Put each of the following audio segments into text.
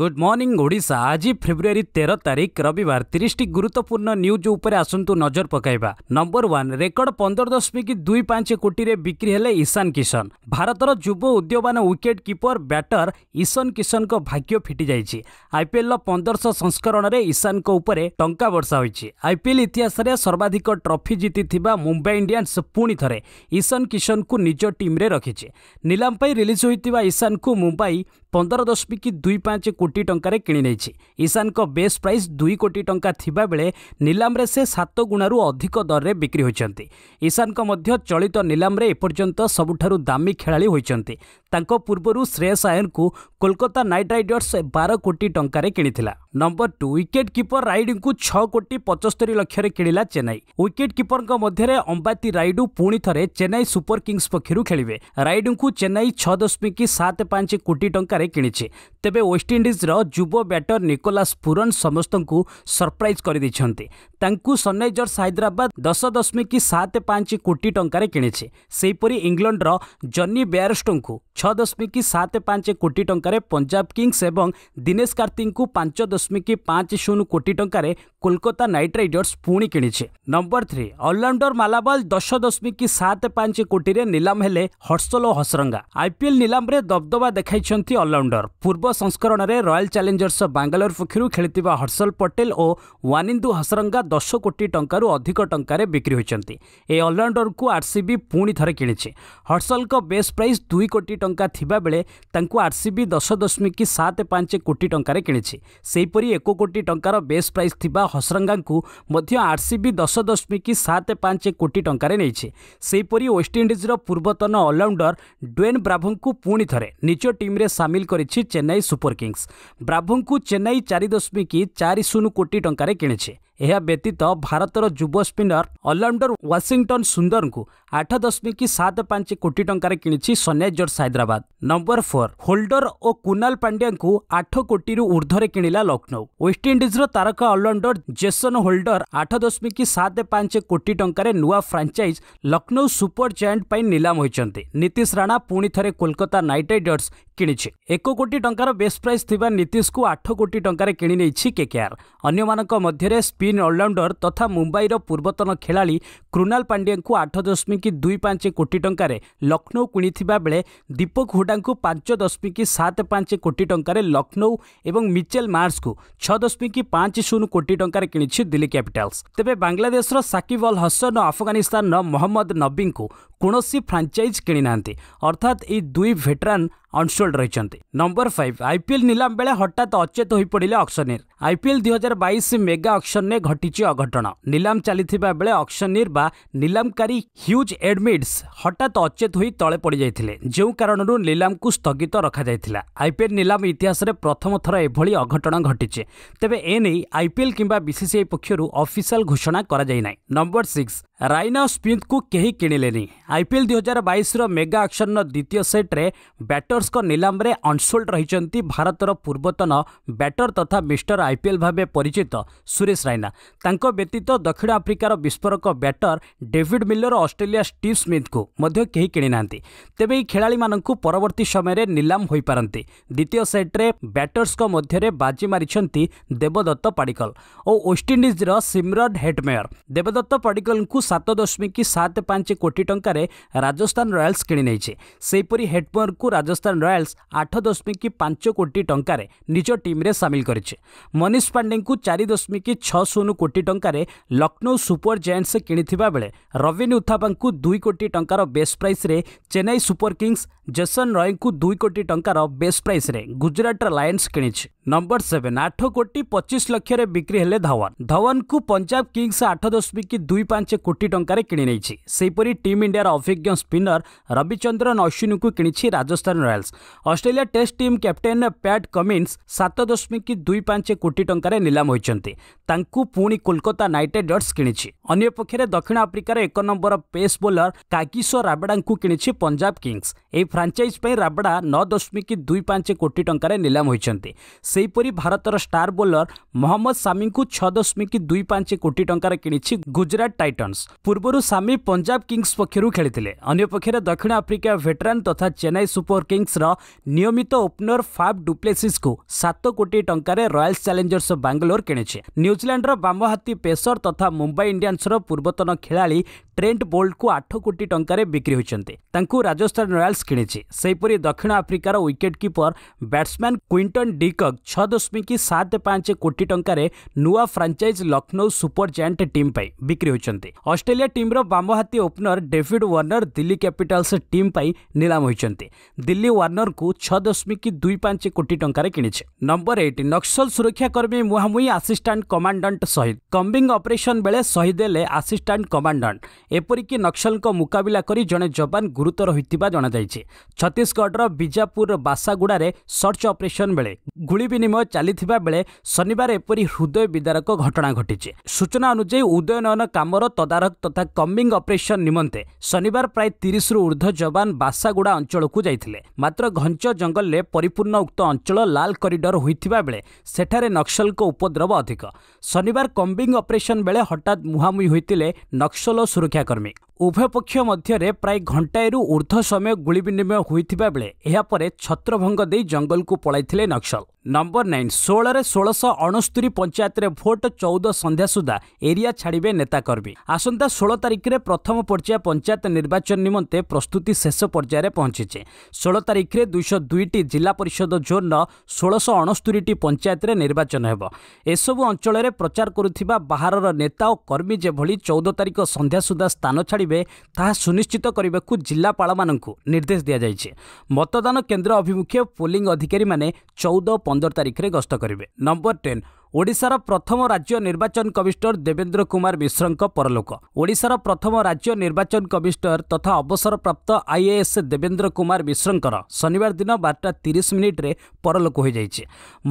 good morning Odisha ଆଜି ଫେବୃୟାରୀ ତେର ତାରିଖ ରବିବାର ତିରିଶଟି ଗୁରୁତ୍ୱପୂର୍ଣ୍ଣ ନ୍ୟୁଜ୍ ଉପରେ ଆସନ୍ତୁ ନଜର ପକାଇବା ନମ୍ବର ୱାନ୍ ରେକର୍ଡ ପନ୍ଦର ଦଶମିକ ଦୁଇ ପାଞ୍ଚ କୋଟିରେ ବିକ୍ରି ହେଲେ ଇଶାନ କିଶନ ଭାରତର ଯୁବ ଉଦ୍ୟମାନ ୱିକେଟ୍ କିପର ବ୍ୟାଟର ଇଶାନ କିଶନଙ୍କ ଭାଗ୍ୟ ଫିଟିଯାଇଛି ଆଇପିଏଲ୍ର ପନ୍ଦରଶହ ସଂସ୍କରଣରେ ଇଶାନଙ୍କ ଉପରେ ଟଙ୍କା ବର୍ଷା ହୋଇଛି ଆଇପିଏଲ୍ ଇତିହାସରେ ସର୍ବାଧିକ ଟ୍ରଫି ଜିତିଥିବା ମୁମ୍ବାଇ ଇଣ୍ଡିଆନ୍ସ ପୁଣି ଥରେ ଇଶାନ କିଶନଙ୍କୁ ନିଜ ଟିମ୍ରେ ରଖିଛି ନିଲାମ ପାଇଁ ରିଲିଜ୍ ହୋଇଥିବା ଇଶାନଙ୍କୁ ମୁମ୍ବାଇ ପନ୍ଦର ଦଶମିକ ଦୁଇ ପାଞ୍ଚ କୋଟି ଟଙ୍କାରେ କିଣିନେଇଛି ଇଶାନଙ୍କ ବେସ୍ ପ୍ରାଇସ୍ ଦୁଇ କୋଟି ଟଙ୍କା ଥିବାବେଳେ ନିଲାମରେ ସେ ସାତ ଗୁଣାରୁ ଅଧିକ ଦରରେ ବିକ୍ରି ହୋଇଛନ୍ତି ଇଶାନଙ୍କ ମଧ୍ୟ ଚଳିତ ନିଲାମରେ ଏପର୍ଯ୍ୟନ୍ତ ସବୁଠାରୁ ଦାମୀ ଖେଳାଳି ହୋଇଛନ୍ତି ତାଙ୍କ ପୂର୍ବରୁ ଶ୍ରେୟସ ଆୟନଙ୍କୁ କୋଲକାତା ନାଇଟ୍ ରାଇଡର୍ସ ବାର କୋଟି ଟଙ୍କାରେ କିଣିଥିଲା ନମ୍ବର ଟୁ ୱିକେଟ୍ କିପର ରାଇଡୁଙ୍କୁ ଛଅ କୋଟି ପଚସ୍ତରୀ ଲକ୍ଷରେ କିଣିଲା ଚେନ୍ନାଇ ୱିକେଟ୍ କିପରଙ୍କ ମଧ୍ୟରେ ଅମ୍ବାତି ରାଇଡୁ ପୁଣି ଥରେ ଚେନ୍ନାଇ ସୁପର କିଙ୍ଗସ୍ ପକ୍ଷରୁ ଖେଳିବେ ରାଇଡୁଙ୍କୁ ଚେନ୍ନାଇ ଛଅ ଦଶମିକ ସାତ ପାଞ୍ଚ କୋଟି ଟଙ୍କାରେ କିଣିଛି ତେବେ ୱେଷ୍ଟଇଣ୍ଡିଜ୍ର ଯୁବ ବ୍ୟାଟର ନିକୋଲାସ୍ ପୁରନ୍ ସମସ୍ତଙ୍କୁ ସରପ୍ରାଇଜ୍ କରିଦେଇଛନ୍ତି ତାଙ୍କୁ ସନ୍ରାଇଜର୍ସ ହାଇଦ୍ରାବାଦ ଦଶ ଦଶମିକ ସାତ ପାଞ୍ଚ କୋଟି ଟଙ୍କାରେ କିଣିଛି ସେହିପରି ଇଂଲଣ୍ଡର ଜନି ବ୍ୟାରଷ୍ଟୋଙ୍କୁ ଛଅ ଦଶମିକ ସାତ ପାଞ୍ଚ କୋଟି ଟଙ୍କାରେ ପଞ୍ଜାବ କିଙ୍ଗସ୍ ଏବଂ ଦିନେଶ କାର୍ତ୍ତିଙ୍କୁ ପାଞ୍ଚ দশমিক ପାଞ୍ଚ ଶୂନ କୋଟି ଟଙ୍କାରେ କୋଲକାତା ନାଇଟ୍ ରାଇଡର୍ସ ପୁଣି କିଣିଛି ନମ୍ବର ଥ୍ରୀ ଅଲରାଉଣ୍ଡର ମାଲାବାଲ ଦଶ ଦଶମିକ ସାତ ପାଞ୍ଚ କୋଟିରେ ନିଲାମ ହେଲେ ହର୍ଷଲ ଓ ହସରଙ୍ଗା ଆଇପିଏଲ୍ ନିଲାମରେ ଦବଦବା ଦେଖାଇଛନ୍ତି ଅଲରାଉଣ୍ଡର ପୂର୍ବ ସଂସ୍କରଣରେ ରୟାଲ୍ ଚ୍ୟାଲେଞ୍ଜର୍ସ ବାଙ୍ଗାଲୋର ପକ୍ଷରୁ ଖେଳିଥିବା ହର୍ଷଲ ପଟେଲ ଓ ୱାନିନ୍ଦୁ ହସରଙ୍ଗା ଦଶ କୋଟି ଟଙ୍କାରୁ ଅଧିକ ଟଙ୍କାରେ ବିକ୍ରି ହୋଇଛନ୍ତି ଏହି ଅଲରାଉଣ୍ଡରକୁ ଆର୍ସିବି ପୁଣି ଥରେ କିଣିଛି ହର୍ଷଲଙ୍କ ବେସ୍ ପ୍ରାଇସ୍ ଦୁଇ କୋଟି ଟଙ୍କା ଥିବାବେଳେ ତାଙ୍କୁ ଆର୍ସିବି ଦଶ ଦଶମିକ ସାତ ପାଞ୍ଚ କୋଟି ଟଙ୍କାରେ କିଣିଛି ସେହିପରି ସେହିପରି ଏକ କୋଟି ଟଙ୍କାର ବେସ୍ ପ୍ରାଇସ୍ ଥିବା ହସରଙ୍ଗାଙ୍କୁ ମଧ୍ୟ ଆର୍ସିବି ଦଶ ଦଶମିକ ସାତ ପାଞ୍ଚ କୋଟି ଟଙ୍କାରେ ନେଇଛି ସେହିପରି ୱେଷ୍ଟଇଣ୍ଡିଜ୍ର ପୂର୍ବତନ ଅଲରାଉଣ୍ଡର ଡ୍ୱେନ୍ ବ୍ରାଭୋଙ୍କୁ ପୁଣି ଥରେ ନିଜ ଟିମ୍ରେ ସାମିଲ କରିଛି ଚେନ୍ନାଇ ସୁପର କିଙ୍ଗସ୍ ବ୍ରାଭୋଙ୍କୁ ଚେନ୍ନାଇ ଚାରି ଦଶମିକ ଚାରି ଶୂନ କୋଟି ଟଙ୍କାରେ କିଣିଛି यह व्यतीत भारत जुब स्पिनर अलराउंडर वाशिंगटन सुंदर को आठ दशमिक सात पांच कोटी टकर Sunrisers Hyderabad number four Holder और कुनाल पांड्या को आठ कोटी ऊर्धर किणला लक्षौ ओस्टइंडिज्र तारका अलराउंडर जेसन होल्डर आठ दशमिक सात पांच कोटी टकर फ्रांचाइज लक्षौ सुपर जयंट पर निलाम होती नीतीश राणा पुणि थे कोलकाता नाइट रैडर्स किणी एक कोटी टकर बेस्ट प्राइस नीतीश को आठ कोटी टकर किसी केके आर अंक स्पीड ସ୍ପିନ୍ ଅଲରାଉଣ୍ଡର ତଥା ମୁମ୍ବାଇର ପୂର୍ବତନ ଖେଳାଳି କୃଣାଲ ପାଣ୍ଡିଆଙ୍କୁ ଆଠ ଦଶମିକ ଦୁଇ ପାଞ୍ଚ କୋଟି ଟଙ୍କାରେ ଲକ୍ଷ୍ନୌ କିଣିଥିବା ବେଳେ ଦୀପକ ହୁଡ଼ାଙ୍କୁ ପାଞ୍ଚ ଦଶମିକ ସାତ ପାଞ୍ଚ କୋଟି ଟଙ୍କାରେ ଲକ୍ଷ୍ନୌ ଏବଂ ମିଚେଲ ମାର୍ସକୁ ଛଅ ଦଶମିକ ପାଞ୍ଚ ଶୂନ କୋଟି ଟଙ୍କାରେ କିଣିଛି ଦିଲ୍ଲୀ କ୍ୟାପିଟାଲ୍ସ ତେବେ ବାଂଲାଦେଶର ସାକିବ ଅଲ୍ ହସନ ଓ ଆଫଗାନିସ୍ତାନର ମହମ୍ମଦ ନବୀଙ୍କୁ କୌଣସି ଫ୍ରାଞ୍ଚାଇଜ୍ କିଣିନାହାନ୍ତି ଅର୍ଥାତ୍ ଏହି ଦୁଇ ଭେଟରାନ୍ ଅନସୋଲ୍ଡ ରହିଛନ୍ତି ନମ୍ବର ଫାଇଭ ଆଇପିଏଲ୍ ନିଲାମ ବେଳେ ହଠାତ୍ ଅଚେତ ହୋଇପଡ଼ିଲେ ଅକ୍ସନିର୍ ଆଇପିଏଲ୍ ଦୁଇ ହଜାର ବାଇଶ ମେଗା ଅକ୍ସନରେ ଘଟିଛି ଅଘଟଣ ନିଲାମ ଚାଲିଥିବା ବେଳେ ଅକ୍ସନିର୍ ବା ନିଲାମକାରୀ ହ୍ୟୁଜ୍ ଏଡମିଡ୍ସ ହଠାତ୍ ଅଚେତ ହୋଇ ତଳେ ପଡ଼ିଯାଇଥିଲେ ଯେଉଁ କାରଣରୁ ନିଲାମକୁ ସ୍ଥଗିତ ରଖାଯାଇଥିଲା ଆଇପିଏଲ୍ ନିଲାମ ଇତିହାସରେ ପ୍ରଥମ ଥର ଏଭଳି ଅଘଟଣ ଘଟିଛି ତେବେ ଏନେଇ ଆଇପିଏଲ୍ କିମ୍ବା ବିସିସିଆଇ ପକ୍ଷରୁ ଅଫିସିଆଲ୍ ଘୋଷଣା କରାଯାଇନାହିଁ ନମ୍ବର ସିକ୍ସ ରାଇନା ଓ ସ୍ମିଥଙ୍କୁ କେହି କିଣିଲେନି ଆଇପିଏଲ୍ ଦୁଇହଜାର ବାଇଶର ମେଗା ଆକ୍ସନର ଦ୍ୱିତୀୟ ସେଟ୍ରେ ବ୍ୟାଟର୍ସଙ୍କ ନିଲାମରେ ଅନସୋଲ୍ଡ ରହିଛନ୍ତି ଭାରତର ପୂର୍ବତନ ବ୍ୟାଟର ତଥା ମିଷ୍ଟର ଆଇପିଏଲ୍ ଭାବେ ପରିଚିତ ସୁରେଶ ରାଇନା ତାଙ୍କ ବ୍ୟତୀତ ଦକ୍ଷିଣ ଆଫ୍ରିକାର ବିସ୍ଫୋରକ batter David Miller Australia Steve ସ୍ମିଥଙ୍କୁ ମଧ୍ୟ କେହି କିଣିନାହାନ୍ତି ତେବେ ଏହି ଖେଳାଳିମାନଙ୍କୁ ପରବର୍ତ୍ତୀ ସମୟରେ ନିଲାମ ହୋଇପାରନ୍ତି ଦ୍ୱିତୀୟ ସେଟ୍ରେ ବ୍ୟାଟର୍ସଙ୍କ ମଧ୍ୟରେ ବାଜି ମାରିଛନ୍ତି ଦେବଦତ୍ତ ପାଡ଼ିକଲ ଓ ୱେଷ୍ଟଇଣ୍ଡିଜ୍ର ସିମରନ ହେଟମେୟର ଦେବଦତ୍ତ ପାଡ଼ିକଲଙ୍କୁ সাত দশমিক সাত পাঁচ কোটি টঙ্কার রাজস্থান রয়্যালস কিনি নেইছে সেইপরি হেডমরকু রাজস্থান রয়্যালস আঠ দশমিক পাঁচ কোটি টঙ্কার নিজ টিম্রে সামিল করেছে মনীষ পাণ্ডেঙ্কু চারি দশমিক ছ শূন্য কোটি টঙ্কার লক্ষ্ণৌ সুপর জায়েন্টস কিনি বেড়ে রবিন উথাপাঙ্কু দুই কোটি টঙ্কার বেস প্রাইসে চেন্নাই সুপর কিংস জেসন রয়ଙ୍କୁ ଦୁଇ କୋଟି ଟଙ୍କାର ବେସ୍ ପ୍ରାଇସ୍ରେ ଗୁଜରାଟ ଲାୟନ୍ସ କିଣିଛି ନମ୍ବର ସେଭେନ୍ ଆଠ କୋଟି ପଚିଶ ଲକ୍ଷରେ ବିକ୍ରି ହେଲେ ଧୱନ ଧୱନଙ୍କୁ ପଞ୍ଜାବ କିଙ୍ଗସ୍ ଆଠ ଦଶମିକ ଦୁଇ ପାଞ୍ଚ କୋଟି কোটি টঙ্কায় কিনি নেইছি সেইপরি ଟିମ୍ ଇଣ୍ଡିଆର ଅଭିଜ୍ଞ ସ୍ପିନର ରବିଚନ୍ଦ୍ରନ ଅଶ୍ୱିନଙ୍କୁ କିଣିଛି Rajasthan Royals Australia Test team captain Pat Cummins ସାତ ଦଶମିକ ଦୁଇ ପାଞ୍ଚ କୋଟି ଟଙ୍କାରେ ନିଲାମ ହୋଇଛନ୍ତି ତାଙ୍କୁ ପୁଣି କୋଲକାତା ନାଇଟ୍ ରାଇଡର୍ସ କିଣିଛି ଅନ୍ୟପକ୍ଷରେ ଦକ୍ଷିଣ ଆଫ୍ରିକାର ଏକ ନମ୍ବର ପେସ୍ ବୋଲର କାଗିସୋ ରାବେଡାଙ୍କୁ କିଣିଛି ପଞ୍ଜାବ କିଙ୍ଗସ୍ ଏହି ଫ୍ରାଞ୍ଚାଇଜ୍ ପାଇଁ ରାବେଡା ନଅ ଦଶମିକ ଦୁଇ ପାଞ୍ଚ କୋଟି ଟଙ୍କାରେ ନିଲାମ ହୋଇଛନ୍ତି ସେହିପରି ଭାରତର ଷ୍ଟାର ବୋଲର ମହମ୍ମଦ ସାମିଙ୍କୁ ଛଅ ଦଶମିକ ଦୁଇ ପାଞ୍ଚ କୋଟି ଟଙ୍କାରେ କିଣିଛି ଗୁଜରାଟ ଟାଇଟନ୍ସ ପୂର୍ବରୁ ସାମି ପଞ୍ଜାବ କିଙ୍ଗସ୍ ପକ୍ଷରୁ ଖେଳିଥିଲେ ଅନ୍ୟପକ୍ଷରେ ଦକ୍ଷିଣ ଆଫ୍ରିକା ଭେଟେରାନ୍ ତଥା ଚେନ୍ନାଇ ସୁପର କିଙ୍ଗସ୍ର ନିୟମିତ ଓପନର ଫାଫ୍ ଡୁପ୍ଲେସିସ୍କୁ ସାତ କୋଟି ଟଙ୍କାରେ ରୟାଲ୍ସ ଚ୍ୟାଲେଞ୍ଜର୍ସ ବାଙ୍ଗାଲୋର କିଣିଛି ନ୍ୟୁଜିଲାଣ୍ଡର ବାମହାତୀ ପେସର ତଥା ମୁମ୍ବାଇ ଇଣ୍ଡିଆନ୍ସର ପୂର୍ବତନ ଖେଳାଳି ଟ୍ରେଣ୍ଟ ବୋଲ୍ଟକୁ ଆଠ କୋଟି ଟଙ୍କାରେ ବିକ୍ରି ହୋଇଛନ୍ତି ତାଙ୍କୁ ରାଜସ୍ଥାନ ରୟାଲ୍ସ କିଣିଛି ସେହିପରି ଦକ୍ଷିଣ ଆଫ୍ରିକାର wicket keeper batsman Quinton de Kock ଛଅ ଦଶମିକ ସାତ ପାଞ୍ଚ କୋଟି ଟଙ୍କାରେ ନୂଆ franchise Lucknow super giant team ପାଇଁ ବିକ୍ରି ହୋଇଛନ୍ତି ଅଷ୍ଟ୍ରେଲିଆ ଟିମ୍ର ବାମହାତି opener David Warner Delhi Capitals team ପାଇଁ ନିଲାମ ହୋଇଛନ୍ତି ଦିଲ୍ଲୀ ୱାର୍ଣ୍ଣରଙ୍କୁ ଛଅ ଦଶମିକ ଦୁଇ ପାଞ୍ଚ କୋଟି ଟଙ୍କାରେ କିଣିଛି ନମ୍ବର ଏଇଟ୍ ନକ୍ସଲ ସୁରକ୍ଷାକର୍ମୀ ମୁହାମୁହିଁ ଆସିଷ୍ଟାଣ୍ଟ କମାଣ୍ଡାଣ୍ଟ ସହିଦ କମ୍ବିଂ ଅପରେସନ୍ ବେଳେ ସହିଦ ହେଲେ ଆସିଷ୍ଟାଣ୍ଟ କମାଣ୍ଡାଣ୍ଟ ଏପରିକି ନକ୍ସଲଙ୍କ ମୁକାବିଲା କରି ଜଣେ ଯବାନ ଗୁରୁତର ହୋଇଥିବା ଜଣାଯାଇଛି ଛତିଶଗଡ଼ର ବିଜାପୁର ବାସାଗୁଡ଼ାରେ ସର୍ଚ୍ଚ ଅପରେସନ୍ ବେଳେ ଗୁଳି ବିନିମୟ ଚାଲିଥିବା ବେଳେ ଶନିବାର ଏପରି ହୃଦୟ ବିଦାରକ ଘଟଣା ଘଟିଛି ସୂଚନା ଅନୁଯାୟୀ ଉଦୟନୟନ କାମର ତଦାରଖ ମୁବାରକ ତଥା କମ୍ବିଂ ଅପରେସନ୍ ନିମନ୍ତେ ଶନିବାର ପ୍ରାୟ ତିରିଶରୁ ଊର୍ଦ୍ଧ୍ୱ ଯବାନ ବାସାଗୁଡ଼ା ଅଞ୍ଚଳକୁ ଯାଇଥିଲେ ମାତ୍ର ଘଞ୍ଚ ଜଙ୍ଗଲରେ ପରିପୂର୍ଣ୍ଣ ଉକ୍ତ ଅଞ୍ଚଳ ଲାଲ୍ କରିଡର ହୋଇଥିବା ବେଳେ ସେଠାରେ ନକ୍ସଲଙ୍କ ଉପଦ୍ରବ ଅଧିକ ଶନିବାର କମ୍ବିଂ ଅପରେସନ୍ ବେଳେ ହଠାତ୍ ମୁହାଁମୁହିଁ ହୋଇଥିଲେ ନକ୍ସଲ ଓ ସୁରକ୍ଷାକର୍ମୀ ଉଭୟ ପକ୍ଷ ମଧ୍ୟରେ ପ୍ରାୟ ଘଣ୍ଟାଏରୁ ଉର୍ଦ୍ଧ୍ୱ ସମୟ ଗୁଳି ବିନିମୟ ହୋଇଥିବା ବେଳେ ଏହାପରେ ଛତ୍ରଭଙ୍ଗ ଦେଇ ଜଙ୍ଗଲକୁ ପଳାଇଥିଲେ ନକ୍ସଲ ନମ୍ବର ନାଇନ୍ ଷୋହଳରେ ଷୋହଳଶହ ଅଣସ୍ତରି ପଞ୍ଚାୟତରେ ଭୋଟ ଚଉଦ ସନ୍ଧ୍ୟା ସୁଦ୍ଧା ଏରିଆ ଛାଡ଼ିବେ ନେତା କର୍ମୀ ଆସନ୍ତା ଷୋହଳ ତାରିଖରେ ପ୍ରଥମ ପର୍ଯ୍ୟାୟ ପଞ୍ଚାୟତ ନିର୍ବାଚନ ନିମନ୍ତେ ପ୍ରସ୍ତୁତି ଶେଷ ପର୍ଯ୍ୟାୟରେ ପହଞ୍ଚିଛି ଷୋହଳ ତାରିଖରେ ଦୁଇଶହ ଦୁଇଟି ଜିଲ୍ଲା ପରିଷଦ ଜୋନ୍ର ଷୋହଳଶହ ଅଣସ୍ତରିଟି ପଞ୍ଚାୟତରେ ନିର୍ବାଚନ ହେବ ଏସବୁ ଅଞ୍ଚଳରେ ପ୍ରଚାର କରୁଥିବା ବାହାରର ନେତା ଓ କର୍ମୀ ଯେଭଳି ଚଉଦ ତାରିଖ ସନ୍ଧ୍ୟା ସୁଦ୍ଧା ସ୍ଥାନ ଛାଡ଼ି ପାରିବେ ତାହା ସୁନିଶ୍ଚିତ କରିବାକୁ ଜିଲ୍ଲାପାଳମାନଙ୍କୁ ନିର୍ଦ୍ଦେଶ ଦିଆଯାଇଛି ମତଦାନ କେନ୍ଦ୍ର ଅଭିମୁଖେ ପୋଲିଂ ଅଧିକାରୀମାନେ ଚଉଦ ପନ୍ଦର ତାରିଖରେ ଗସ୍ତ କରିବେ ନମ୍ବର ଟେନ୍ ଓଡ଼ିଶାର ପ୍ରଥମ ରାଜ୍ୟ ନିର୍ବାଚନ କମିଶନର ଦେବେନ୍ଦ୍ର କୁମାର ମିଶ୍ରଙ୍କ ପରଲୋକ ଓଡ଼ିଶାର ପ୍ରଥମ ରାଜ୍ୟ ନିର୍ବାଚନ କମିଶନର ତଥା ଅବସରପ୍ରାପ୍ତ ଆଇଏଏସ୍ ଦେବେନ୍ଦ୍ର କୁମାର ମିଶ୍ରଙ୍କର ଶନିବାର ଦିନ ବାରଟା ତିରିଶ ମିନିଟ୍ରେ ପରଲୋକ ହୋଇଯାଇଛି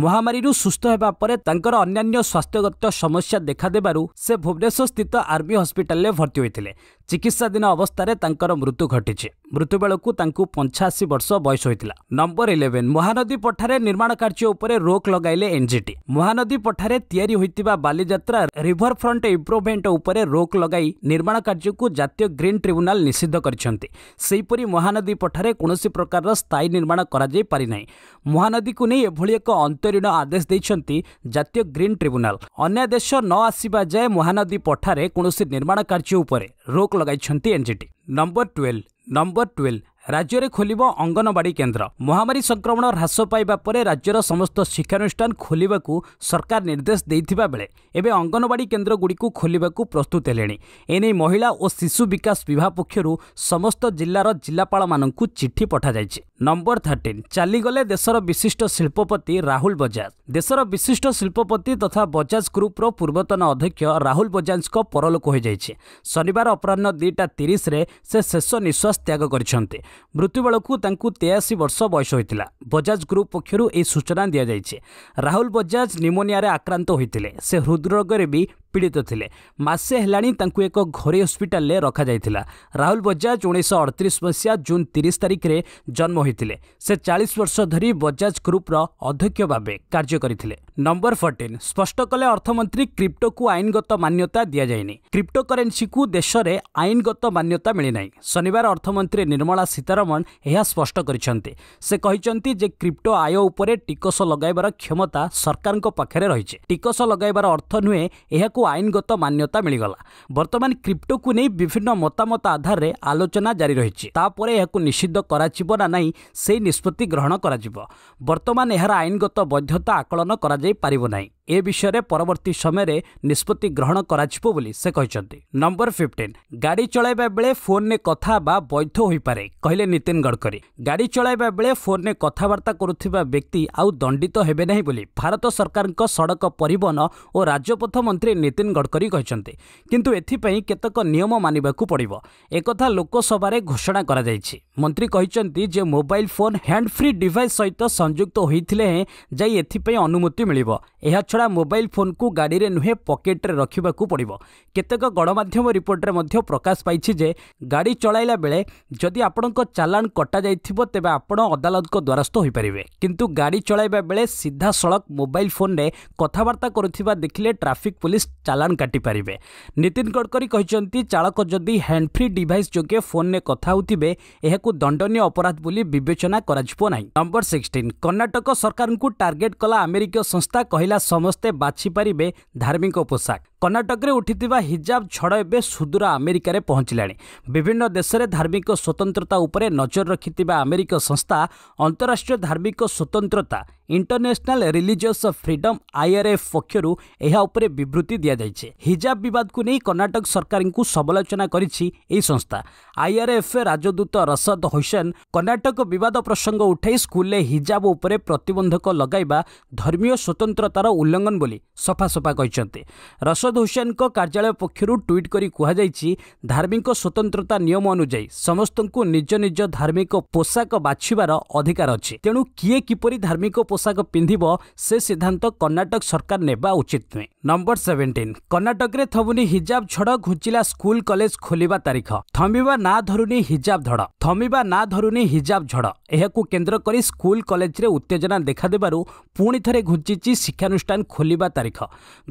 ମହାମାରୀରୁ ସୁସ୍ଥ ହେବା ପରେ ତାଙ୍କର ଅନ୍ୟାନ୍ୟ ସ୍ୱାସ୍ଥ୍ୟଗତ ସମସ୍ୟା ଦେଖାଦେବାରୁ ସେ ଭୁବନେଶ୍ୱର ସ୍ଥିତ ଆର୍ମି ହସ୍ପିଟାଲରେ ଭର୍ତ୍ତି ହୋଇଥିଲେ ଚିକିତ୍ସାଧୀନ ଅବସ୍ଥାରେ ତାଙ୍କର ମୃତ୍ୟୁ ଘଟିଛି ମୃତ୍ୟୁବେଳକୁ ତାଙ୍କୁ ପଞ୍ଚାଅଶୀ ବର୍ଷ ବୟସ ହୋଇଥିଲା ନମ୍ବର ଇଲେଭେନ୍ ମହାନଦୀ ପଠାରେ ନିର୍ମାଣ କାର୍ଯ୍ୟ ଉପରେ ରୋକ ଲଗାଇଲେ ଏନ୍ଜିଟି ମହାନଦୀ ଠାରେ ତିଆରି ହୋଇଥିବା ବାଲିଯାତ୍ରା ରିଭରଫ୍ରଣ୍ଟ ଫ୍ରଣ୍ଟ ଇମ୍ପ୍ରୁଭମେଣ୍ଟ ଉପରେ ରୋକ୍ ଲଗାଇ ନିର୍ମାଣ କାର୍ଯ୍ୟକୁ ଜାତୀୟ ଗ୍ରୀନ୍ ଟ୍ରିବ୍ୟୁନାଲ ନିଷିଦ୍ଧ କରିଛନ୍ତି ସେହିପରି ମହାନଦୀ ପଠାରେ କୌଣସି ପ୍ରକାରର ସ୍ଥାୟୀ ନିର୍ମାଣ କରାଯାଇ ପାରିନାହିଁ ମହାନଦୀକୁ ନେଇ ଏଭଳି ଏକ ଅନ୍ତରୀଣ ଆଦେଶ ଦେଇଛନ୍ତି ଜାତୀୟ ଗ୍ରୀନ୍ ଟ୍ରିବ୍ୟୁନାଲ ଅନ୍ୟ ଦେଶ ନ ଆସିବା ଯାଏ ମହାନଦୀ ପଠାରେ କୌଣସି ନିର୍ମାଣ କାର୍ଯ୍ୟ ଉପରେ ରୋକ୍ ଲଗାଇଛନ୍ତି NGT number twelve number twelve ରାଜ୍ୟରେ ଖୋଲିବ ଅଙ୍ଗନବାଡ଼ି କେନ୍ଦ୍ର ମହାମାରୀ ସଂକ୍ରମଣ ହ୍ରାସ ପାଇବା ପରେ ରାଜ୍ୟର ସମସ୍ତ ଶିକ୍ଷାନୁଷ୍ଠାନ ଖୋଲିବାକୁ ସରକାର ନିର୍ଦ୍ଦେଶ ଦେଇଥିବା ବେଳେ ଏବେ ଅଙ୍ଗନବାଡ଼ି କେନ୍ଦ୍ରଗୁଡ଼ିକୁ ଖୋଲିବାକୁ ପ୍ରସ୍ତୁତ ହେଲେଣି ଏନେଇ ମହିଳା ଓ ଶିଶୁ ବିକାଶ ବିଭାଗ ପକ୍ଷରୁ ସମସ୍ତ ଜିଲ୍ଲାର ଜିଲ୍ଲାପାଳମାନଙ୍କୁ ଚିଠି ପଠାଯାଇଛି ନମ୍ବର ଥାର୍ଟିନ୍ ଚାଲିଗଲେ ଦେଶର ବିଶିଷ୍ଟ ଶିଳ୍ପପତି ରାହୁଲ ବଜାଜ ଦେଶର ବିଶିଷ୍ଟ ଶିଳ୍ପପତି ତଥା ବଜାଜ ଗ୍ରୁପ୍ର ପୂର୍ବତନ ଅଧ୍ୟକ୍ଷ ରାହୁଲ ବଜାଜଙ୍କ ପରଲୋକ ହୋଇଯାଇଛି ଶନିବାର ଅପରାହ୍ନ ଦୁଇଟା ତିରିଶରେ ସେ ଶେଷ ନିଶ୍ୱାସ ତ୍ୟାଗ କରିଛନ୍ତି ମୃତ୍ୟୁବେଳକୁ ତାଙ୍କୁ ତେୟାଅଶୀ ବର୍ଷ ବୟସ ହୋଇଥିଲା ବଜାଜ ଗ୍ରୁପ୍ ପକ୍ଷରୁ ଏହି ସୂଚନା ଦିଆଯାଇଛି ରାହୁଲ ବଜାଜ ନିମୋନିଆରେ ଆକ୍ରାନ୍ତ ହୋଇଥିଲେ ସେ ହୃଦରୋଗରେ ବି ପୀଡ଼ିତ ଥିଲେ ମାସେ ହେଲାଣି ତାଙ୍କୁ ଏକ ଘରୋଇ ହସ୍ପିଟାଲରେ ରଖାଯାଇଥିଲା ରାହୁଲ ବଜାଜ ଉଣେଇଶହ ଅଠତିରିଶ ମସିହା ଜୁନ୍ ତିରିଶ ତାରିଖରେ ଜନ୍ମ ହୋଇଥିଲେ ସେ ଚାଳିଶ ବର୍ଷ ଧରି ବଜାଜ ଗ୍ରୁପ୍ର ଅଧ୍ୟକ୍ଷ ଭାବେ କାର୍ଯ୍ୟ କରିଥିଲେ ନମ୍ବର ଫର୍ଟିନ୍ ସ୍ପଷ୍ଟ କଲେ ଅର୍ଥମନ୍ତ୍ରୀ କ୍ରିପ୍ଟୋକୁ ଆଇନଗତ ମାନ୍ୟତା ଦିଆଯାଇନି କ୍ରିପ୍ଟୋ କରେନ୍ସିକୁ ଦେଶରେ ଆଇନଗତ ମାନ୍ୟତା ମିଳିନାହିଁ ଶନିବାର ଅର୍ଥମନ୍ତ୍ରୀ ନିର୍ମଳା ସୀତାରମଣ ଏହା ସ୍ପଷ୍ଟ କରିଛନ୍ତି ସେ କହିଛନ୍ତି ଯେ କ୍ରିପ୍ଟୋ ଆୟ ଉପରେ ଟିକସ ଲଗାଇବାର କ୍ଷମତା ସରକାରଙ୍କ ପାଖରେ ରହିଛି ଟିକସ ଲଗାଇବାର ଅର୍ଥ ନୁହେଁ ଏହାକୁ ଏହାକୁ ଆଇନଗତ ମାନ୍ୟତା ମିଳିଗଲା ବର୍ତ୍ତମାନ କ୍ରିପ୍ଟୋକୁ ନେଇ ବିଭିନ୍ନ ମତାମତ ଆଧାରରେ ଆଲୋଚନା ଜାରି ରହିଛି ତାପରେ ଏହାକୁ ନିଷିଦ୍ଧ କରାଯିବ ନା ନାହିଁ ସେହି ନିଷ୍ପତ୍ତି ଗ୍ରହଣ କରାଯିବ ବର୍ତ୍ତମାନ ଏହାର ଆଇନଗତ ବୈଧତା ଆକଳନ କରାଯାଇପାରିବ ନାହିଁ ଏ ବିଷୟରେ ପରବର୍ତ୍ତୀ ସମୟରେ ନିଷ୍ପତ୍ତି ଗ୍ରହଣ କରାଯିବ ବୋଲି ସେ କହିଛନ୍ତି ନମ୍ବର ଫିଫ୍ଟିନ୍ ଗାଡ଼ି ଚଳାଇବା ବେଳେ ଫୋନ୍ରେ କଥା ହେବା ବୈଧ ହୋଇପାରେ କହିଲେ ନୀତିନ ଗଡ଼କରୀ ଗାଡ଼ି ଚଳାଇବା ବେଳେ ଫୋନ୍ରେ କଥାବାର୍ତ୍ତା କରୁଥିବା ବ୍ୟକ୍ତି ଆଉ ଦଣ୍ଡିତ ହେବେ ନାହିଁ ବୋଲି ଭାରତ ସରକାରଙ୍କ ସଡ଼କ ପରିବହନ ଓ ରାଜ୍ୟପଥ ମନ୍ତ୍ରୀ ନୀତିନ ଗଡ଼କରୀ କହିଛନ୍ତି କିନ୍ତୁ ଏଥିପାଇଁ କେତେକ ନିୟମ ମାନିବାକୁ ପଡ଼ିବ ଏକଥା ଲୋକସଭାରେ ଘୋଷଣା କରାଯାଇଛି ମନ୍ତ୍ରୀ କହିଛନ୍ତି ଯେ mobile phone hand free device ସହିତ ସଂଯୁକ୍ତ ହୋଇଥିଲେ ହେଁ ଯାଇ ଏଥିପାଇଁ ଅନୁମତି ମିଳିବ ଏହାଛଡ଼ା ଏହାଛଡ଼ା ମୋବାଇଲ୍ ଫୋନ୍କୁ ଗାଡ଼ିରେ ନୁହେଁ ପକେଟ୍ରେ ରଖିବାକୁ ପଡ଼ିବ କେତେକ ଗଣମାଧ୍ୟମ ରିପୋର୍ଟରେ ମଧ୍ୟ ପ୍ରକାଶ ପାଇଛି ଯେ ଗାଡ଼ି ଚଳାଇଲା ବେଳେ ଯଦି ଆପଣଙ୍କ ଚାଲାଣ କଟାଯାଇଥିବ ତେବେ ଆପଣ ଅଦାଲତଙ୍କ ଦ୍ୱାରସ୍ଥ ହୋଇପାରିବେ କିନ୍ତୁ ଗାଡ଼ି ଚଳାଇବା ବେଳେ ସିଧାସଳଖ ମୋବାଇଲ୍ ଫୋନ୍ରେ କଥାବାର୍ତ୍ତା କରୁଥିବା ଦେଖିଲେ ଟ୍ରାଫିକ୍ ପୁଲିସ୍ ଚାଲାଣ କାଟିପାରିବେ ନୀତିନ ଗଡ଼କରୀ କହିଛନ୍ତି ଚାଳକ ଯଦି ହ୍ୟାଣ୍ଡ ଫ୍ରି ଡିଭାଇସ୍ ଯୋଗେ ଫୋନ୍ରେ କଥା ହେଉଥିବେ ଏହାକୁ ଦଣ୍ଡନୀୟ ଅପରାଧ ବୋଲି ବିବେଚନା କରାଯିବ ନାହିଁ ନମ୍ବର ସିକ୍ସଟିନ୍ କର୍ଣ୍ଣାଟକ ସରକାରଙ୍କୁ ଟାର୍ଗେଟ୍ କଲା ଆମେରିକୀୟ ସଂସ୍ଥା କହିଲା ସମସ୍ତେ ବାଛିପାରିବେ ଧାର୍ମିକ ପୋଷାକ କର୍ଣ୍ଣାଟକରେ ଉଠିଥିବା ହିଜାବ ଝଡ଼ ଏବେ ସୁଦୂର ଆମେରିକାରେ ପହଞ୍ଚିଲାଣି ବିଭିନ୍ନ ଦେଶରେ ଧାର୍ମିକ ସ୍ୱତନ୍ତ୍ରତା ଉପରେ ନଜର ରଖିଥିବା ଆମେରିକ ସଂସ୍ଥା ଅନ୍ତରାଷ୍ଟ୍ରୀୟ ଧାର୍ମିକ ସ୍ୱତନ୍ତ୍ରତା ଇଣ୍ଟରନ୍ୟାସନାଲ ରିଲିଜିୟସ୍ ଫ୍ରିଡମ୍ ଆଇଆର୍ଏଫ୍ ପକ୍ଷରୁ ଏହା ଉପରେ ବିବୃତ୍ତି ଦିଆଯାଇଛି ହିଜାବ ବିବାଦକୁ ନେଇ କର୍ଣ୍ଣାଟକ ସରକାରଙ୍କୁ ସମାଲୋଚନା କରିଛି ଏହି ସଂସ୍ଥା ଆଇଆର୍ଏଫ୍ ରାଜଦୂତ ରସଦ ହୁସେନ କର୍ଣ୍ଣାଟକ ବିବାଦ ପ୍ରସଙ୍ଗ ଉଠାଇ ସ୍କୁଲରେ ହିଜାବ ଉପରେ ପ୍ରତିବନ୍ଧକ ଲଗାଇବା ଧର୍ମୀୟ ସ୍ୱତନ୍ତ୍ରତାର ଉଲ୍ଲଙ୍ଘନ ବୋଲି ସଫା ସଫା କହିଛନ୍ତି ରସଦ ହର୍ଷଦ ହୁସେନଙ୍କ କାର୍ଯ୍ୟାଳୟ ପକ୍ଷରୁ ଟ୍ୱିଟ୍ କରି କୁହାଯାଇଛି ଧାର୍ମିକ ସ୍ୱତନ୍ତ୍ରତା ନିୟମ ଅନୁଯାୟୀ ସମସ୍ତଙ୍କୁ ନିଜ ନିଜ ଧାର୍ମିକ ପୋଷାକ ବାଛିବାର ଅଧିକାର ଅଛି ତେଣୁ କିଏ କିପରି ଧାର୍ମିକ ପୋଷାକ ପିନ୍ଧିବ ସେ ସିଦ୍ଧାନ୍ତ କର୍ଣ୍ଣାଟକ ସରକାର ନେବା ଉଚିତ ନୁହେଁ ନମ୍ବର ସେଭେଣ୍ଟିନ୍ କର୍ଣ୍ଣାଟକରେ ଥମୁନି ହିଜାବ ଝଡ଼ ଘୁଞ୍ଚିଲା ସ୍କୁଲ କଲେଜ ଖୋଲିବା ତାରିଖ ଥମିବା ନା ଧରୁନି ହିଜାବ ଝଡ଼ ଥମିବା ନା ଧରୁନି ହିଜାବ ଝଡ଼ ଏହାକୁ କେନ୍ଦ୍ର କରି ସ୍କୁଲ କଲେଜରେ ଉତ୍ତେଜନା ଦେଖାଦେବାରୁ ପୁଣି ଥରେ ଘୁଞ୍ଚିଛି ଶିକ୍ଷାନୁଷ୍ଠାନ ଖୋଲିବା ତାରିଖ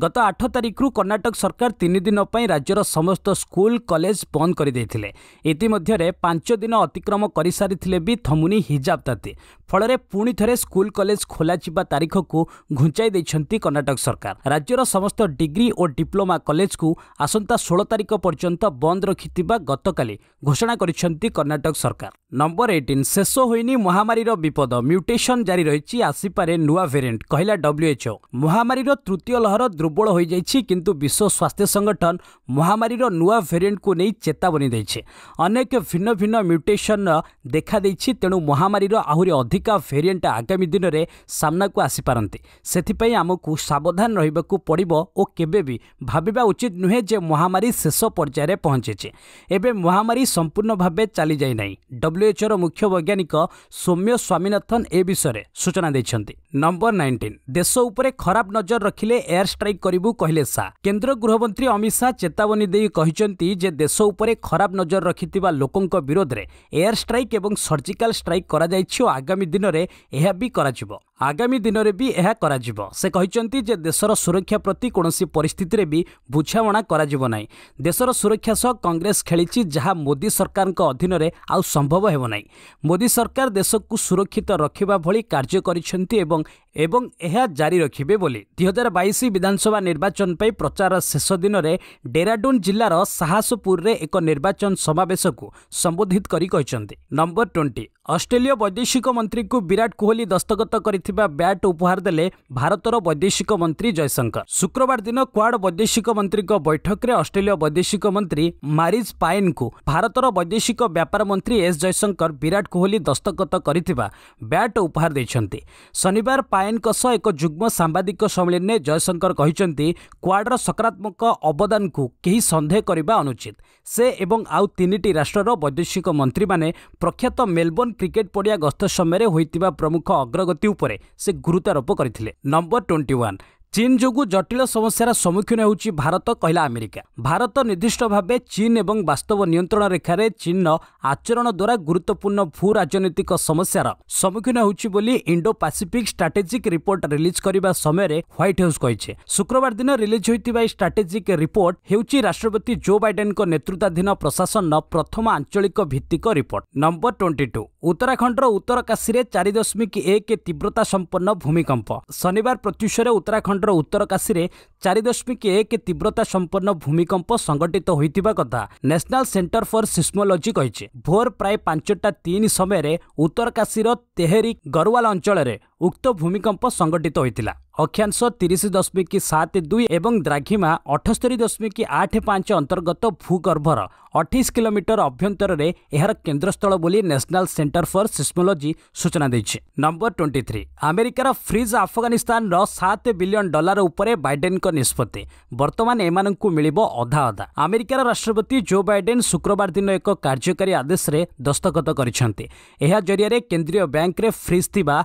ଗତ ଆଠ ତାରିଖରୁ କର୍ଣ୍ଣାଟକ କର୍ଣ୍ଣାଟକ ସରକାର ତିନି ଦିନ ପାଇଁ ରାଜ୍ୟର ସମସ୍ତ ସ୍କୁଲ କଲେଜ ବନ୍ଦ କରିଦେଇଥିଲେ ଇତିମଧ୍ୟରେ ପାଞ୍ଚ ଦିନ ଅତିକ୍ରମ କରିସାରିଥିଲେ ବି ଥମୁନି ହିଜାବ ତାତି ଫଳରେ ପୁଣି ଥରେ ସ୍କୁଲ କଲେଜ ଖୋଲାଯିବା ତାରିଖକୁ ଘୁଞ୍ଚାଇ ଦେଇଛନ୍ତି କର୍ଣ୍ଣାଟକ ସରକାର ରାଜ୍ୟର ସମସ୍ତ ଡିଗ୍ରୀ ଓ ଡିପ୍ଲୋମା କଲେଜକୁ ଆସନ୍ତା ଷୋହଳ ତାରିଖ ପର୍ଯ୍ୟନ୍ତ ବନ୍ଦ ରଖିଥିବା ଗତକାଲି ଘୋଷଣା କରିଛନ୍ତି କର୍ଣ୍ଣାଟକ ସରକାର ନମ୍ବର ଏଇଟିନ୍ ଶେଷ ହୋଇନି ମହାମାରୀର ବିପଦ ମ୍ୟୁଟେସନ୍ ଜାରି ରହିଛି ଆସିପାରେ ନୂଆ ଭେରିଏଣ୍ଟ କହିଲା ଡବ୍ଲ୍ୟୁଏଚ୍ଓ ମହାମାରୀର ତୃତୀୟ ଲହର ଦୁର୍ବଳ ହୋଇଯାଇଛି କିନ୍ତୁ ବିଶ୍ୱ ସ୍ୱାସ୍ଥ୍ୟ ସଂଗଠନ ମହାମାରୀର ନୂଆ ଭେରିଏଣ୍ଟକୁ ନେଇ ଚେତାବନୀ ଦେଇଛି ଅନେକ ଭିନ୍ନ ଭିନ୍ନ ମ୍ୟୁଟେସନ ଦେଖାଦେଇଛି ତେଣୁ ମହାମାରୀର ଆହୁରି ଅଧିକା ଭେରିଏଣ୍ଟ ଆଗାମୀ ଦିନରେ ସାମ୍ନାକୁ ଆସିପାରନ୍ତି ସେଥିପାଇଁ ଆମକୁ ସାବଧାନ ରହିବାକୁ ପଡ଼ିବ ଓ କେବେ ବି ଭାବିବା ଉଚିତ ନୁହେଁ ଯେ ମହାମାରୀ ଶେଷ ପର୍ଯ୍ୟାୟରେ ପହଞ୍ଚିଛି ଏବେ ମହାମାରୀ ସମ୍ପୂର୍ଣ୍ଣ ଭାବେ ଚାଲିଯାଇ ନାହିଁ ଡବ୍ଲ୍ୟୁଏଚ୍ଓର ମୁଖ୍ୟ ବୈଜ୍ଞାନିକ ସୌମ୍ୟ ସ୍ୱାମୀନାଥନ ଏ ବିଷୟରେ ସୂଚନା ଦେଇଛନ୍ତି ନମ୍ବର ନାଇଣ୍ଟିନ୍ ଦେଶ ଉପରେ ଖରାପ ନଜର ରଖିଲେ ଏୟାର ଷ୍ଟ୍ରାଇକ୍ କରିବୁ କହିଲେ ସା କେନ୍ଦ୍ର ଗୃହମନ୍ତ୍ରୀ ଅମିତ ଶାହା ଚେତାବନୀ ଦେଇ କହିଛନ୍ତି ଯେ ଦେଶ ଉପରେ ଖରାପ ନଜର ରଖିଥିବା ଲୋକଙ୍କ ବିରୋଧରେ ଏୟାର ଷ୍ଟ୍ରାଇକ୍ ଏବଂ ସର୍ଜିକାଲ ଷ୍ଟ୍ରାଇକ୍ କରାଯାଇଛି ଓ ଆଗାମୀ ଦିନରେ ଏହା ବି କରାଯିବ ଆଗାମୀ ଦିନରେ ବି ଏହା କରାଯିବ ସେ କହିଛନ୍ତି ଯେ ଦେଶର ସୁରକ୍ଷା ପ୍ରତି କୌଣସି ପରିସ୍ଥିତିରେ ବି ବୁଝାମଣା କରାଯିବ ନାହିଁ ଦେଶର ସୁରକ୍ଷା ସହ କଂଗ୍ରେସ ଖେଳିଛି ଯାହା ମୋଦି ସରକାରଙ୍କ ଅଧୀନରେ ଆଉ ସମ୍ଭବ ହେବ ନାହିଁ ମୋଦି ସରକାର ଦେଶକୁ ସୁରକ୍ଷିତ ରଖିବା ଭଳି କାର୍ଯ୍ୟ କରିଛନ୍ତି ଏବଂ ଏବଂ ଏହା ଜାରି ରଖିବେ ବୋଲି ଦୁଇ ହଜାର ବାଇଶ ବିଧାନସଭା ନିର୍ବାଚନ ପାଇଁ ପ୍ରଚାରର ଶେଷ ଦିନରେ ଡେରାଡୁନ୍ ଜିଲ୍ଲାର ସାହାସପୁରରେ ଏକ ନିର୍ବାଚନ ସମାବେଶକୁ ସମ୍ବୋଧିତ କରି କହିଛନ୍ତି ନମ୍ବର ଟ୍ୱେଣ୍ଟି ଅଷ୍ଟ୍ରେଲୀୟ ବୈଦେଶିକ ମନ୍ତ୍ରୀଙ୍କୁ ବିରାଟ କୋହଲି ଦସ୍ତଖତ କରିଥିଲେ ଥିବା ବ୍ୟାଟ୍ ଉପହାର ଦେଲେ ଭାରତର ବୈଦେଶିକ ମନ୍ତ୍ରୀ ଜୟଶଙ୍କର ଶୁକ୍ରବାର ଦିନ କ୍ୱାଡ ବୈଦେଶିକ ମନ୍ତ୍ରୀଙ୍କ ବୈଠକରେ ଅଷ୍ଟ୍ରେଲୀୟ ବୈଦେଶିକ ମନ୍ତ୍ରୀ ମାରିଜ୍ ପାଇନ୍ଙ୍କୁ ଭାରତର ବୈଦେଶିକ ବ୍ୟାପାର ମନ୍ତ୍ରୀ ଏସ୍ ଜୟଶଙ୍କର ବିରାଟ କୋହଲି ଦସ୍ତଖତ କରିଥିବା ବ୍ୟାଟ୍ ଉପହାର ଦେଇଛନ୍ତି ଶନିବାର ପାଏନ୍ଙ୍କ ସହ ଏକ ଯୁଗ୍ମ ସାମ୍ବାଦିକ ସମ୍ମିଳନୀରେ ଜୟଶଙ୍କର କହିଛନ୍ତି କ୍ୱାଡ୍ର ସକାରାତ୍ମକ ଅବଦାନକୁ କେହି ସନ୍ଦେହ କରିବା ଅନୁଚିତ ସେ ଏବଂ ଆଉ ତିନିଟି ରାଷ୍ଟ୍ରର ବୈଦେଶିକ ମନ୍ତ୍ରୀମାନେ ପ୍ରଖ୍ୟାତ ମେଲବୋର୍ଣ୍ଣ କ୍ରିକେଟ୍ ପଡ଼ିଆ ଗସ୍ତ ସମୟରେ ହୋଇଥିବା ପ୍ରମୁଖ ଅଗ୍ରଗତି ଉପରେ ସେ ଗୁରୁତ୍ୱାରୋପ କରିଥିଲେ ନମ୍ବର ଟ୍ୱେଣ୍ଟି ୱାନ୍ ଚୀନ୍ ଯୋଗୁଁ ଜଟିଳ ସମସ୍ୟାର ସମ୍ମୁଖୀନ ହେଉଛି ଭାରତ କହିଲା ଆମେରିକା ଭାରତ ନିର୍ଦ୍ଦିଷ୍ଟ ଭାବେ ଚୀନ୍ ଏବଂ ବାସ୍ତବ ନିୟନ୍ତ୍ରଣ ରେଖାରେ ଚୀନ୍ର ଆଚରଣ ଦ୍ୱାରା ଗୁରୁତ୍ୱପୂର୍ଣ୍ଣ ଭୂ ରାଜନୈତିକ ସମସ୍ୟାର ସମ୍ମୁଖୀନ ହେଉଛି ବୋଲି Indo Pacific strategic report release କରିବା ସମୟରେ ହ୍ୱାଇଟ୍ ହାଉସ୍ କହିଛି ଶୁକ୍ରବାର ଦିନ ରିଲିଜ୍ ହୋଇଥିବା ଏହି ଷ୍ଟ୍ରାଟେଜିକ୍ ରିପୋର୍ଟ ହେଉଛି ରାଷ୍ଟ୍ରପତି ଜୋ ବାଇଡେନ୍ଙ୍କ ନେତୃତ୍ୱାଧୀନ ପ୍ରଶାସନର ପ୍ରଥମ ଆଞ୍ଚଳିକ ଭିତ୍ତିକ ରିପୋର୍ଟ ନମ୍ବର ଟ୍ୱେଣ୍ଟି ଟୁ ଉତ୍ତରାଖଣ୍ଡର ଉତ୍ତରକାଶୀରେ ଚାରି ଦଶମିକ ଏକ ତୀବ୍ରତା ସମ୍ପନ୍ନ ଭୂମିକମ୍ପ ଶନିବାର ପ୍ରତ୍ୟୁଷରେ ଉତ୍ତରାଖଣ୍ଡ ଉତ୍ତରାଖଣ୍ଡର ଉତ୍ତରକାଶୀରେ ଚାରି ଦଶମିକ ଏକ ତୀବ୍ରତା ସମ୍ପନ୍ନ ଭୂମିକମ୍ପ ସଂଗଠିତ ହୋଇଥିବା କଥା ନ୍ୟାସନାଲ୍ ସେଣ୍ଟର ଫର୍ ସିସ୍ମୋଲୋଜି କହିଛି ଭୋର ପ୍ରାୟ ପାଞ୍ଚଟା ତିନି ସମୟରେ ଉତ୍ତରକାଶୀର ତେହେରି ଗରୱାଲ ଅଞ୍ଚଳରେ ଉକ୍ତ ଭୂମିକମ୍ପ ସଂଗଠିତ ହୋଇଥିଲା ଅକ୍ଷାଂଶ ତିରିଶ ଦଶମିକ ସାତ ଦୁଇ ଏବଂ ଦ୍ରାଘିମା ଅଠସ୍ତରି ଦଶମିକ ଆଠ ପାଞ୍ଚ ଅନ୍ତର୍ଗତ ଭୂଗର୍ଭର ଅଠେଇଶ କିଲୋମିଟର ଅଭ୍ୟନ୍ତରରେ ଏହାର କେନ୍ଦ୍ରସ୍ଥଳ ବୋଲି ନ୍ୟାସନାଲ୍ ସେଣ୍ଟର ଫର୍ ସିସ୍ମୋଲୋଜି ସୂଚନା ଦେଇଛି ନମ୍ବର ଟ୍ୱେଣ୍ଟି ଥ୍ରୀ ଆମେରିକାର ଫ୍ରିଜ୍ ଆଫଗାନିସ୍ତାନର ସାତ ବିଲିୟନ୍ ଡଲାର ଉପରେ ବାଇଡେନ୍ଙ୍କ ନିଷ୍ପତ୍ତି ବର୍ତ୍ତମାନ ଏମାନଙ୍କୁ ମିଳିବ ଅଧା ଅଧା ଆମେରିକାର ରାଷ୍ଟ୍ରପତି ଜୋ ବାଇଡେନ୍ ଶୁକ୍ରବାର ଦିନ ଏକ କାର୍ଯ୍ୟକାରୀ ଆଦେଶରେ ଦସ୍ତଖତ କରିଛନ୍ତି ଏହା ଜରିଆରେ କେନ୍ଦ୍ରୀୟ ବ୍ୟାଙ୍କରେ ଫ୍ରିଜ୍ ଥିବା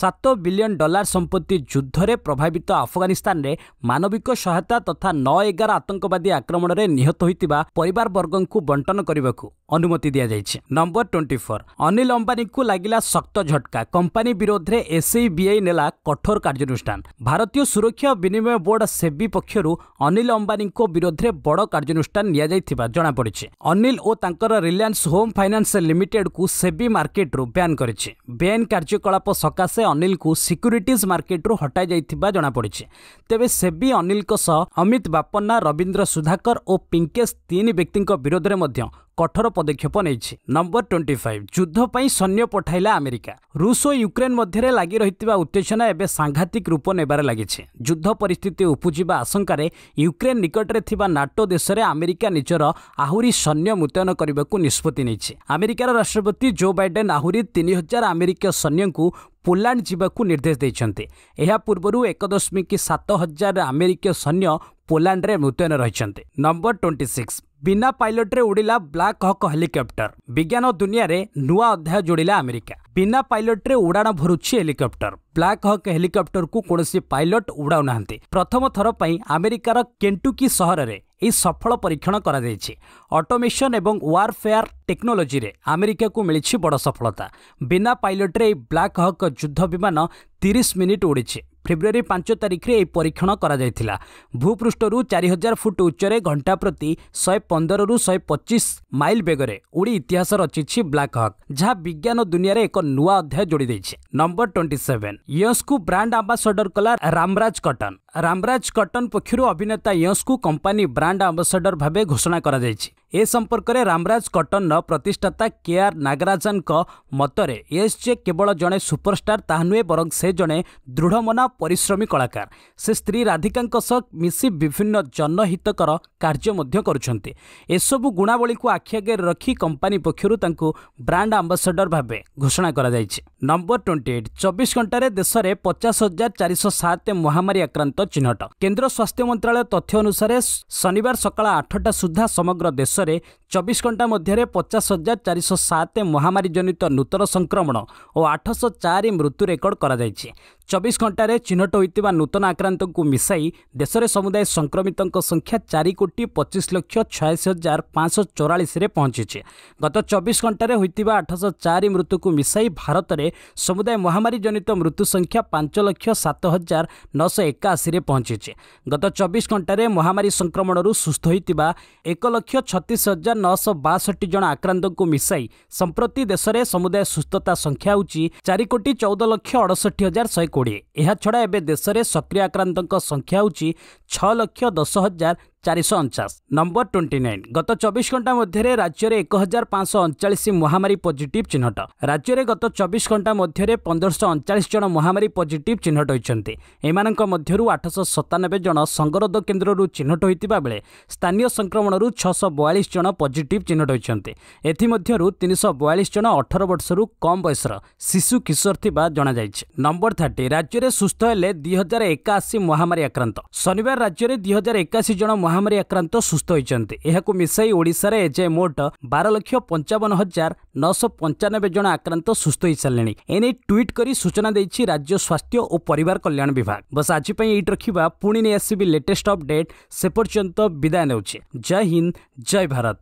ସାତ ସାତ ବିଲିୟନ ଡଲାର ସମ୍ପତ୍ତି ଯୁଦ୍ଧରେ ପ୍ରଭାବିତ ଆଫଗାନିସ୍ତାନରେ ମାନବିକ ସହାୟତା ତଥା ନଅ ଏଗାର ଆତଙ୍କବାଦୀ ଆକ୍ରମଣରେ ନିହତ ହୋଇଥିବା ପରିବାରବର୍ଗଙ୍କୁ ବଣ୍ଟନ କରିବାକୁ ଅନୁମତି ଦିଆଯାଇଛି ନମ୍ବର ଟ୍ୱେଣ୍ଟି ଫୋର୍ ଅନିଲ ଅମ୍ବାନୀଙ୍କୁ ଲାଗିଲା ଶକ୍ତ ଝଟକା କମ୍ପାନୀ ବିରୋଧରେ ଏସ୍ଆଇବିଆଇ ନେଲା କଠୋର କାର୍ଯ୍ୟାନୁଷ୍ଠାନ ଭାରତୀୟ ସୁରକ୍ଷା ବିନିମୟ ବୋର୍ଡ ସେବି ପକ୍ଷରୁ ଅନିଲ ଅମ୍ବାନୀଙ୍କ ବିରୋଧରେ ବଡ଼ କାର୍ଯ୍ୟାନୁଷ୍ଠାନ ନିଆଯାଇଥିବା ଜଣାପଡ଼ିଛି ଅନିଲ ଓ ତାଙ୍କର ରିଲାଏନ୍ସ ହୋମ୍ ଫାଇନାନ୍ସ ଲିମିଟେଡ୍କୁ ସେବି ମାର୍କେଟ୍ରୁ ବ୍ୟାନ୍ କରିଛି ବ୍ୟାନ୍ କାର୍ଯ୍ୟକଳାପ ସକାଶେ ଅନିଲ ଅନିଲଙ୍କୁ ସିକ୍ୟୁରିଟିଜ୍ ମାର୍କେଟରୁ ହଟାଯାଇଥିବା ଜଣାପଡ଼ିଛି ତେବେ ସେବି ଅନିଲଙ୍କ ସହ ଅମିତ ବାପନ୍ନା ରବୀନ୍ଦ୍ର ସୁଧାକର ଓ ପିଙ୍କେଶ ତିନି ବ୍ୟକ୍ତିଙ୍କ ବିରୋଧରେ ମଧ୍ୟ କଠୋର ପଦକ୍ଷେପ ନେଇଛି ନମ୍ବର ଟ୍ୱେଣ୍ଟି ଫାଇଭ୍ ଯୁଦ୍ଧ ପାଇଁ ସୈନ୍ୟ ପଠାଇଲା ଆମେରିକା ରୁଷ ଓ ୟୁକ୍ରେନ୍ ମଧ୍ୟରେ ଲାଗି ରହିଥିବା ଉତ୍ତେଜନା ଏବେ ସାଂଘାତିକ ରୂପ ନେବାରେ ଲାଗିଛି ଯୁଦ୍ଧ ପରିସ୍ଥିତି ଉପୁଜିବା ଆଶଙ୍କାରେ ୟୁକ୍ରେନ୍ ନିକଟରେ ଥିବା ନାଟୋ ଦେଶରେ ଆମେରିକା ନିଜର ଆହୁରି ସୈନ୍ୟ ମୁତୟନ କରିବାକୁ ନିଷ୍ପତ୍ତି ନେଇଛି ଆମେରିକାର ରାଷ୍ଟ୍ରପତି ଜୋ ବାଇଡେନ୍ ଆହୁରି ତିନି ହଜାର ଆମେରିକୀୟ ସୈନ୍ୟଙ୍କୁ ପୋଲାଣ୍ଡ ଯିବାକୁ ନିର୍ଦ୍ଦେଶ ଦେଇଛନ୍ତି ଏହା ପୂର୍ବରୁ ଏକ ଦଶମିକ ସାତ ହଜାର ଆମେରିକୀୟ ସୈନ୍ୟ ପୋଲାଣ୍ଡରେ ମୁତୟନ ରହିଛନ୍ତି ନମ୍ବର ଟ୍ୱେଣ୍ଟି ସିକ୍ସ ବିନା ପାଇଲଟରେ ଉଡ଼ିଲା ବ୍ଲାକ୍ ହକ୍ ହେଲିକପ୍ଟର ବିଜ୍ଞାନ ଦୁନିଆରେ ନୂଆ ଅଧ୍ୟାୟ ଯୋଡ଼ିଲା ଆମେରିକା ବିନା ପାଇଲଟରେ ଉଡ଼ାଣ ଭରୁଛି ହେଲିକପ୍ଟର ବ୍ଲାକ୍ ହକ୍ ହେଲିକପ୍ଟରକୁ କୌଣସି ପାଇଲଟ ଉଡ଼ାଉନାହାନ୍ତି ପ୍ରଥମ ଥର ପାଇଁ ଆମେରିକାର କେଣ୍ଟୁକି ସହରରେ ଏହି ସଫଳ ପରୀକ୍ଷଣ କରାଯାଇଛି ଅଟୋମେସନ୍ ଏବଂ ୱାର୍ଫେୟାର ଟେକ୍ନୋଲୋଜିରେ ଆମେରିକାକୁ ମିଳିଛି ବଡ଼ ସଫଳତା ବିନା ପାଇଲଟରେ ଏହି ବ୍ଲାକ୍ ହକ୍ ଯୁଦ୍ଧ ବିମାନ ତିରିଶ ମିନିଟ୍ ଉଡ଼ିଛି ଫେବୃଆରୀ ପାଞ୍ଚ ତାରିଖରେ ଏହି ପରୀକ୍ଷଣ କରାଯାଇଥିଲା ଭୂପୃଷ୍ଠରୁ ଚାରି ହଜାର ଫୁଟ ଉଚ୍ଚରେ ଘଣ୍ଟା ପ୍ରତି ଶହେ ପନ୍ଦରରୁ ଶହେ ପଚିଶ ମାଇଲ୍ ବେଗରେ ଉଡ଼ି ଇତିହାସ ରଚିଛି ବ୍ଲାକ୍ହକ୍ ଯାହା ବିଜ୍ଞାନ ଦୁନିଆରେ ଏକ ନୂଆ ଅଧ୍ୟାୟ ଯୋଡ଼ି ଦେଇଛି ନମ୍ବର ଟ୍ୱେଣ୍ଟି ସେଭେନ ୟସ୍କୁ ବ୍ରାଣ୍ଡ ଆମ୍ବାସଡର କଲା ରାମରାଜ କଟନ ରାମରାଜ କଟନ ପକ୍ଷରୁ ଅଭିନେତା ୟସ୍କୁ କମ୍ପାନୀ ବ୍ରାଣ୍ଡ ଆମ୍ବାସଡର ଭାବେ ଘୋଷଣା କରାଯାଇଛି ଏ ସମ୍ପର୍କରେ ରାମରାଜ କଟନର ପ୍ରତିଷ୍ଠାତା କେ ଆର୍ ନାଗରାଜନଙ୍କ ମତରେ ୟେସ୍ ଯେ କେବଳ ଜଣେ ସୁପରଷ୍ଟାର ତାହା ନୁହେଁ ବରଂ ସେ ଜଣେ ଦୃଢ଼ମନା ପରିଶ୍ରମୀ କଳାକାର ସେ ସ୍ତ୍ରୀ ରାଧିକାଙ୍କ ସହ ମିଶି ବିଭିନ୍ନ ଜନହିତକର କାର୍ଯ୍ୟ ମଧ୍ୟ କରୁଛନ୍ତି ଏସବୁ ଗୁଣାବଳୀକୁ ଆଖି ଆଗରେ ରଖି କମ୍ପାନୀ ପକ୍ଷରୁ ତାଙ୍କୁ ବ୍ରାଣ୍ଡ ଆମ୍ବାସଡର ଭାବେ ଘୋଷଣା କରାଯାଇଛି ନମ୍ବର ଟ୍ୱେଣ୍ଟି ଏଇଟ୍ ଚବିଶ ଘଣ୍ଟାରେ ଦେଶରେ ପଚାଶ ହଜାର ଚାରିଶହ ସାତ ମହାମାରୀ ଆକ୍ରାନ୍ତ ଚିହ୍ନଟ କେନ୍ଦ୍ର ସ୍ୱାସ୍ଥ୍ୟ ମନ୍ତ୍ରଣାଳୟ ତଥ୍ୟ ଅନୁସାରେ ଶନିବାର ସକାଳ ଆଠଟା ସୁଦ୍ଧା ସମଗ୍ର ଦେଶ ଅନୁସାରେ ଚବିଶ ଘଣ୍ଟା ମଧ୍ୟରେ ପଚାଶ ହଜାର ଚାରିଶହ ସାତ ମହାମାରୀ ଜନିତ ନୂତନ ସଂକ୍ରମଣ ଓ ଆଠଶହ ଚାରି ମୃତ୍ୟୁ ରେକର୍ଡ କରାଯାଇଛି ଚବିଶ ଘଣ୍ଟାରେ ଚିହ୍ନଟ ହୋଇଥିବା ନୂତନ ଆକ୍ରାନ୍ତଙ୍କୁ ମିଶାଇ ଦେଶରେ ସମୁଦାୟ ସଂକ୍ରମିତଙ୍କ ସଂଖ୍ୟା ଚାରି କୋଟି ପଚିଶ ଲକ୍ଷ ଛୟାଅଶୀ ହଜାର ପାଞ୍ଚଶହ ଚଉରାଳିଶରେ ପହଞ୍ଚିଛି ଗତ ଚବିଶ ଘଣ୍ଟାରେ ହୋଇଥିବା ଆଠଶହ ଚାରି ମୃତ୍ୟୁକୁ ମିଶାଇ ଭାରତରେ ସମୁଦାୟ ମହାମାରୀ ଜନିତ ମୃତ୍ୟୁ ସଂଖ୍ୟା ପାଞ୍ଚ ଲକ୍ଷ ସାତ ହଜାର ନଅଶହ ଏକାଅଶୀରେ ପହଞ୍ଚିଛି ଗତ ଚବିଶ ଘଣ୍ଟାରେ ମହାମାରୀ ସଂକ୍ରମଣରୁ ସୁସ୍ଥ ହୋଇଥିବା ଏକ ଲକ୍ଷ ଛତିଶ ହଜାର ନଅଶହ ବାଷଠି ଜଣ ଆକ୍ରାନ୍ତଙ୍କୁ ମିଶାଇ ସମ୍ପ୍ରତି ଦେଶରେ ସମୁଦାୟ ସୁସ୍ଥତା ସଂଖ୍ୟା ହେଉଛି ଚାରି କୋଟି ଚଉଦ ଲକ୍ଷ ଅଡ଼ଷଠି ହଜାର ଶହେ କୋଡ଼ିଏ ଏହାଛଡ଼ା ଏବେ ଦେଶରେ ସକ୍ରିୟ ଆକ୍ରାନ୍ତଙ୍କ ସଂଖ୍ୟା ହେଉଛି ଛଅ ଲକ୍ଷ ଦଶ ହଜାର ଚାରିଶହ ଅଣଚାଶ ନମ୍ବର ଟ୍ୱେଣ୍ଟି ନାଇନ୍ ଗତ ଚବିଶ ଘଣ୍ଟା ମଧ୍ୟରେ ରାଜ୍ୟରେ ଏକ ହଜାର ପାଞ୍ଚଶହ ଅଣଚାଳିଶ ମହାମାରୀ ପଜିଟିଭ୍ ଚିହ୍ନଟ ରାଜ୍ୟରେ ଗତ ଚବିଶ ଘଣ୍ଟା ମଧ୍ୟରେ ପନ୍ଦରଶହ ଅଣଚାଳିଶ ଜଣ ମହାମାରୀ ପଜିଟିଭ୍ ଚିହ୍ନଟ ହୋଇଛନ୍ତି ଏମାନଙ୍କ ମଧ୍ୟରୁ ଆଠଶହ ସତାନବେ ଜଣ ସଙ୍ଗରୋଧ କେନ୍ଦ୍ରରୁ ଚିହ୍ନଟ ହୋଇଥିବାବେଳେ ସ୍ଥାନୀୟ ସଂକ୍ରମଣରୁ ଛଅଶହ ବୟାଳିଶ ଜଣ ପଜିଟିଭ୍ ଚିହ୍ନଟ ହୋଇଛନ୍ତି ଏଥିମଧ୍ୟରୁ ତିନିଶହ ବୟାଳିଶ ଜଣ ଅଠର ବର୍ଷରୁ କମ୍ ବୟସର ଶିଶୁ କିଶୋର ଥିବା ଜଣାଯାଇଛି ନମ୍ବର ଥାର୍ଟି ରାଜ୍ୟରେ ସୁସ୍ଥ ହେଲେ ଦୁଇ ହଜାର ଏକାଅଶୀ ମହାମାରୀ ଆକ୍ରାନ୍ତ ଶନିବାର ରାଜ୍ୟରେ ଦୁଇ ହଜାର ଏକାଅଶୀ ଜଣ ମହାମାରୀ ଆକ୍ରାନ୍ତ ସୁସ୍ଥ ହୋଇଛନ୍ତି ଏହାକୁ ମିଶାଇ ଓଡ଼ିଶାରେ ଏଯାଏଁ ମୋଟ ବାର ଲକ୍ଷ ପଞ୍ଚାବନ ହଜାର ନଅଶହ ପଞ୍ଚାନବେ ଜଣ ଆକ୍ରାନ୍ତ ସୁସ୍ଥ ହୋଇସାରିଲେଣି ଏନେଇ ଟ୍ୱିଟ୍ କରି ସୂଚନା ଦେଇଛି ରାଜ୍ୟ ସ୍ୱାସ୍ଥ୍ୟ ଓ ପରିବାର କଲ୍ୟାଣ ବିଭାଗ ବସ୍ ଆଜି ପାଇଁ ଏଇଠି ରଖିବା ପୁଣି ନେଇ ଆସିବି ଲେଟେଷ୍ଟ ଅପଡେଟ୍ ସେ ପର୍ଯ୍ୟନ୍ତ ବିଦାୟ ନେଉଛି ଜୟ ହିନ୍ଦ ଜୟ ଭାରତ